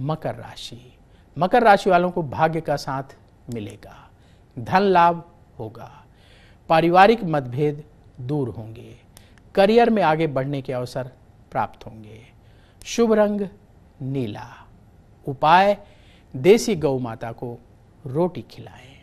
मकर राशि मकर राशि वालों को भाग्य का साथ मिलेगा धन लाभ होगा पारिवारिक मतभेद दूर होंगे करियर में आगे बढ़ने के अवसर प्राप्त होंगे शुभ रंग नीला उपाय देसी गौ माता को रोटी खिलाएं